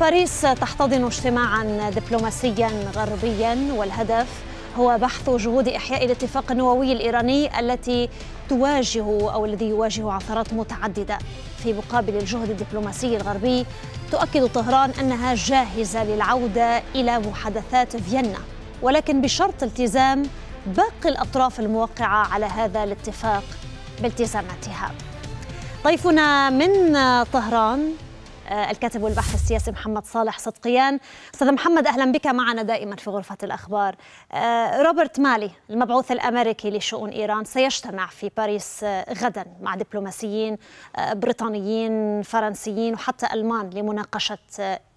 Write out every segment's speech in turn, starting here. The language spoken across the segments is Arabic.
باريس تحتضن اجتماعا دبلوماسيا غربيا والهدف هو بحث جهود إحياء الاتفاق النووي الإيراني التي تواجه أو الذي يواجه عثرات متعددة في مقابل الجهد الدبلوماسي الغربي تؤكد طهران أنها جاهزة للعودة إلى محادثات فيينا ولكن بشرط التزام باقي الأطراف الموقعة على هذا الاتفاق بالتزاماتها ضيفنا من طهران آه، الكاتب والباحث السياسي محمد صالح صدقيان استاذ محمد اهلا بك معنا دائما في غرفه الاخبار آه، روبرت مالي المبعوث الامريكي لشؤون ايران سيجتمع في باريس آه، غدا مع دبلوماسيين بريطانيين فرنسيين وحتى المان لمناقشه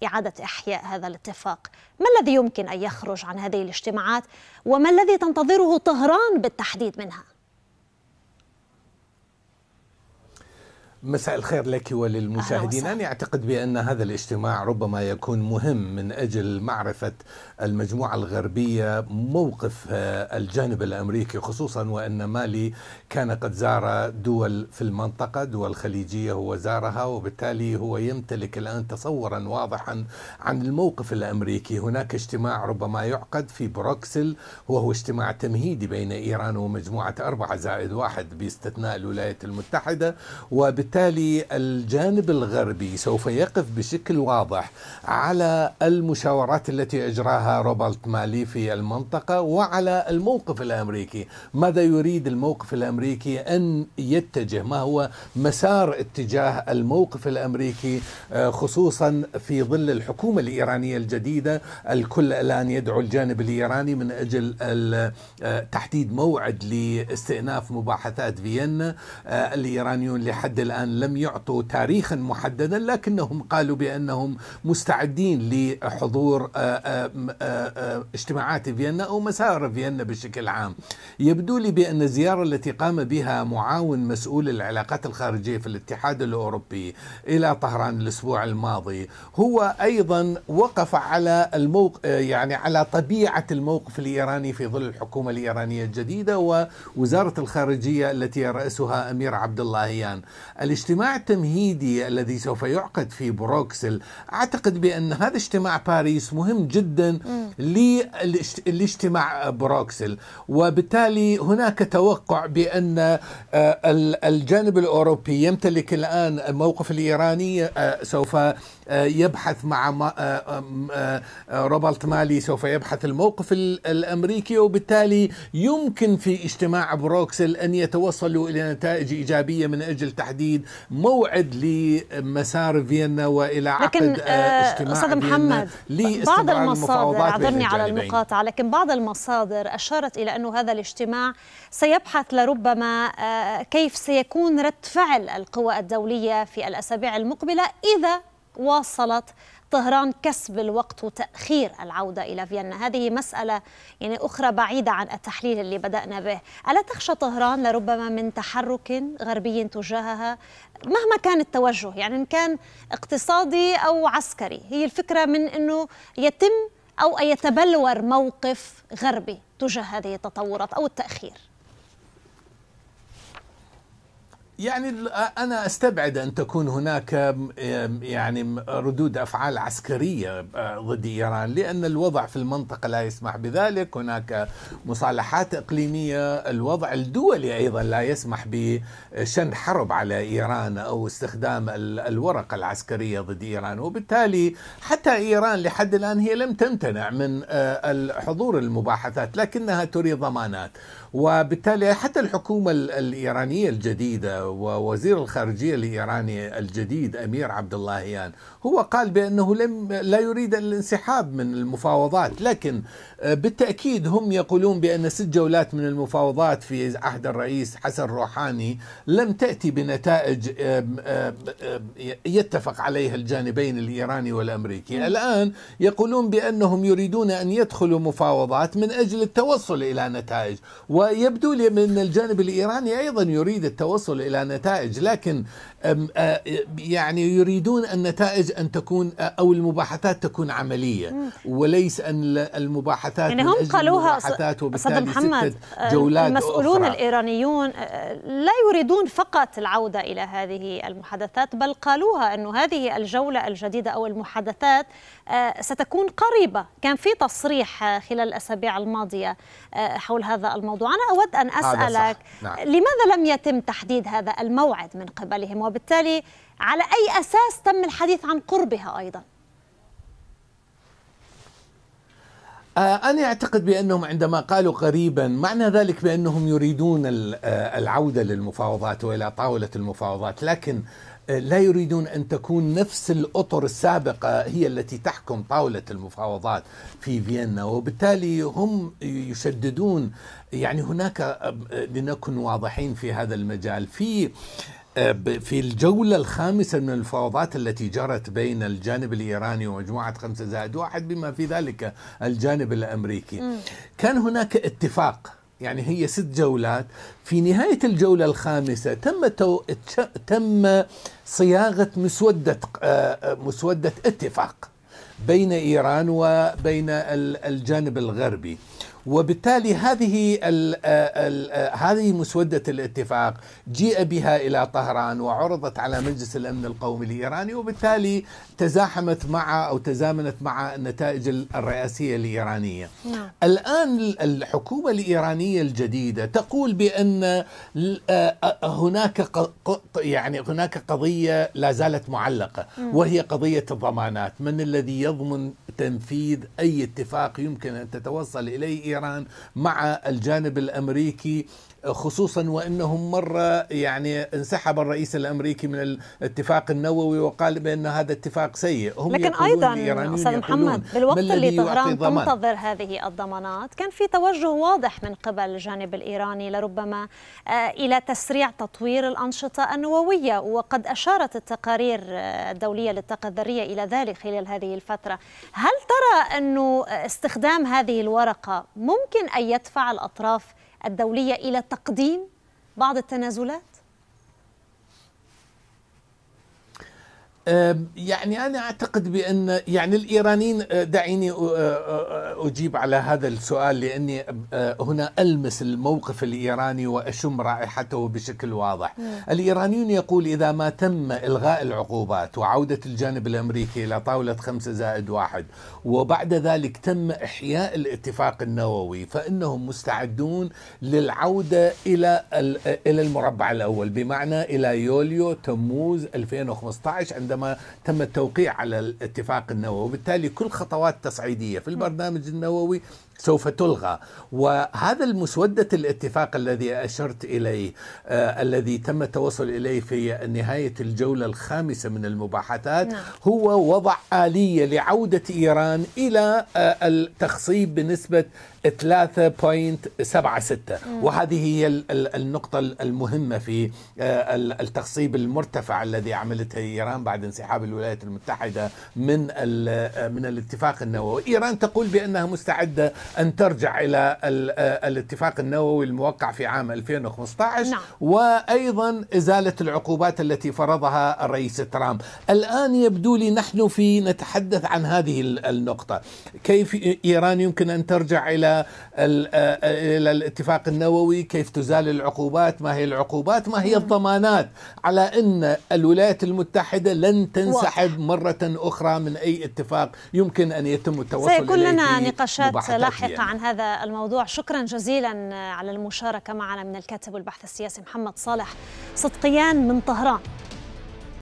اعاده احياء هذا الاتفاق ما الذي يمكن ان يخرج عن هذه الاجتماعات وما الذي تنتظره طهران بالتحديد منها مساء الخير لك وللمشاهدين أنا أعتقد بأن هذا الاجتماع ربما يكون مهم من أجل معرفة المجموعة الغربية موقف آه، الجانب الأمريكي خصوصا وأن مالي كان قد زار دول في المنطقة دول خليجية هو زارها وبالتالي هو يمتلك الآن تصورا واضحا عن الموقف الأمريكي هناك اجتماع ربما يعقد في بروكسل وهو اجتماع تمهيدي بين إيران ومجموعة أربعة زائد واحد باستثناء الولايات المتحدة وبالتالي وبالتالي الجانب الغربي سوف يقف بشكل واضح على المشاورات التي اجراها روبرت مالي في المنطقه وعلى الموقف الامريكي، ماذا يريد الموقف الامريكي ان يتجه؟ ما هو مسار اتجاه الموقف الامريكي آه، خصوصا في ظل الحكومه الايرانيه الجديده، الكل الان يدعو الجانب الايراني من اجل آه، تحديد موعد لاستئناف مباحثات فيينا، آه، الايرانيون لحد الان الآن لم يعطوا تاريخا محددا لكنهم قالوا بأنهم مستعدين لحضور آه، آه، آه، اجتماعات فيينا أو مسار فيينا بشكل عام يبدو لي بأن الزيارة التي قام بها معاون مسؤول العلاقات الخارجية في الاتحاد الأوروبي إلى طهران الأسبوع الماضي هو أيضا وقف على الموق يعني على طبيعة الموقف الإيراني في ظل الحكومة الإيرانية الجديدة ووزارة الخارجية التي يرأسها أمير عبد الله هيان الاجتماع التمهيدي الذي سوف يعقد في بروكسل أعتقد بأن هذا اجتماع باريس مهم جدا للاجتماع بروكسل وبالتالي هناك توقع بأن آه، الجانب الأوروبي يمتلك الآن الموقف الإيراني آه، سوف آه، يبحث مع آه، آه، روبرت مالي سوف يبحث الموقف الامريكي وبالتالي يمكن في اجتماع بروكسل ان يتوصلوا الى نتائج ايجابيه من اجل تحديد موعد لمسار فيينا والى عقد لكن اجتماع استاذ محمد بعض المصادر اعذرني على المقاطعه لكن بعض المصادر اشارت الى انه هذا الاجتماع سيبحث لربما كيف سيكون رد فعل القوى الدوليه في الاسابيع المقبله اذا واصلت طهران كسب الوقت وتأخير العودة إلى فيينا هذه مسألة يعني أخرى بعيدة عن التحليل اللي بدأنا به ألا تخشى طهران لربما من تحرك غربي تجاهها مهما كان التوجه يعني إن كان اقتصادي أو عسكري هي الفكرة من أنه يتم أو يتبلور موقف غربي تجاه هذه التطورات أو التأخير يعني انا استبعد ان تكون هناك يعني ردود افعال عسكريه ضد ايران لان الوضع في المنطقه لا يسمح بذلك، هناك مصالحات اقليميه، الوضع الدولي ايضا لا يسمح بشن حرب على ايران او استخدام الورقه العسكريه ضد ايران، وبالتالي حتى ايران لحد الان هي لم تمتنع من حضور المباحثات لكنها تريد ضمانات، وبالتالي حتى الحكومه الايرانيه الجديده ووزير الخارجيه الايراني الجديد امير عبد اللهيان هو قال بانه لم لا يريد الانسحاب من المفاوضات لكن آه، بالتاكيد هم يقولون بان ست جولات من المفاوضات في عهد الرئيس حسن روحاني لم تاتي بنتائج يتفق عليها الجانبين الايراني والامريكي الان يقولون بانهم يريدون ان يدخلوا مفاوضات من اجل التوصل الى نتائج ويبدو لي من الجانب الايراني ايضا يريد التوصل الى نتائج لكن يعني يريدون النتائج أن تكون أو المباحثات تكون عملية وليس أن المباحثات يعني هم قالوها أستاذ محمد آه، جولات المسؤولون أخرى. الإيرانيون آه، لا يريدون فقط العودة إلى هذه المحادثات بل قالوها أن هذه الجولة الجديدة أو المحادثات آه، ستكون قريبة كان في تصريح خلال الأسابيع الماضية حول هذا الموضوع أنا أود أن أسألك نعم. لماذا لم يتم تحديد هذا هذا الموعد من قبلهم وبالتالي على أي أساس تم الحديث عن قربها أيضا آه، أنا أعتقد بأنهم عندما قالوا قريبا معنى ذلك بأنهم يريدون آه، العودة للمفاوضات وإلى طاولة المفاوضات لكن آه، لا يريدون أن تكون نفس الأطر السابقة هي التي تحكم طاولة المفاوضات في فيينا وبالتالي هم يشددون يعني هناك لنكن واضحين في هذا المجال في آه، في الجولة الخامسة من المفاوضات التي جرت بين الجانب الإيراني ومجموعة خمسة زائد واحد بما في ذلك الجانب الأمريكي م. كان هناك اتفاق يعني هي ست جولات في نهاية الجولة الخامسة تم تو... تم صياغة مسودة آه، آه، مسودة اتفاق بين إيران وبين الجانب الغربي وبالتالي هذه ال الـ هذه مسودة الاتفاق جيء بها إلى طهران وعرضت على مجلس الأمن القومي الإيراني وبالتالي تزاحمت مع أو تزامنت مع النتائج الرئاسية الإيرانية نعم. الآن الحكومة الإيرانية الجديدة تقول بأن هناك يعني هناك قضية لا زالت معلقة وهي قضية الضمانات من الذي يضمن تنفيذ أي اتفاق يمكن أن تتوصل إليه إيران مع الجانب الأمريكي خصوصا وانهم مره يعني انسحب الرئيس الامريكي من الاتفاق النووي وقال بان هذا اتفاق سيء هم لكن ايضا استاذ محمد بالوقت اللي طهران تنتظر هذه الضمانات كان في توجه واضح من قبل الجانب الايراني لربما آه، الى تسريع تطوير الانشطه النوويه وقد اشارت التقارير آه، الدوليه للطاقه الذريه الى ذلك خلال هذه الفتره هل ترى انه استخدام هذه الورقه ممكن أن يدفع الأطراف الدولية إلى تقديم بعض التنازلات يعني انا اعتقد بان يعني الايرانيين أه، دعيني أه، أه، اجيب على هذا السؤال لاني هنا المس الموقف الايراني واشم رائحته بشكل واضح. الايرانيون يقول اذا ما تم الغاء العقوبات وعوده الجانب الامريكي الى طاوله خمسه زائد واحد وبعد ذلك تم احياء الاتفاق النووي فانهم مستعدون للعوده الى الى المربع الاول بمعنى الى يوليو تموز 2015 عندما عندما تم التوقيع على الاتفاق النووي وبالتالي كل خطوات تصعيدية في البرنامج النووي سوف تلغى وهذا المسودة الاتفاق الذي أشرت إليه آه الذي تم التوصل إليه في نهاية الجولة الخامسة من المباحثات نعم. هو وضع آلية لعودة إيران إلى آه التخصيب بنسبة 3.76 وهذه هي النقطة المهمة في آه، التخصيب المرتفع الذي عملته إيران بعد انسحاب الولايات المتحدة من آه، من الاتفاق النووي إيران تقول بأنها مستعدة أن ترجع إلى آه، الاتفاق النووي الموقع في عام 2015 نعم. وأيضا إزالة العقوبات التي فرضها الرئيس ترامب الآن يبدو لي نحن في نتحدث عن هذه النقطة كيف إيران يمكن أن ترجع إلى آه، إلى الاتفاق النووي كيف تزال العقوبات ما هي العقوبات ما هي نعم. الضمانات على أن الولايات المتحدة لن تنسحب مرة أخرى من أي اتفاق يمكن أن يتم التوصل اليه سيكون لنا نقاشات لاحقة الحقيقة عن هذا الموضوع شكرا جزيلا على المشاركة معنا من الكاتب والبحث السياسي محمد صالح صدقيان من طهران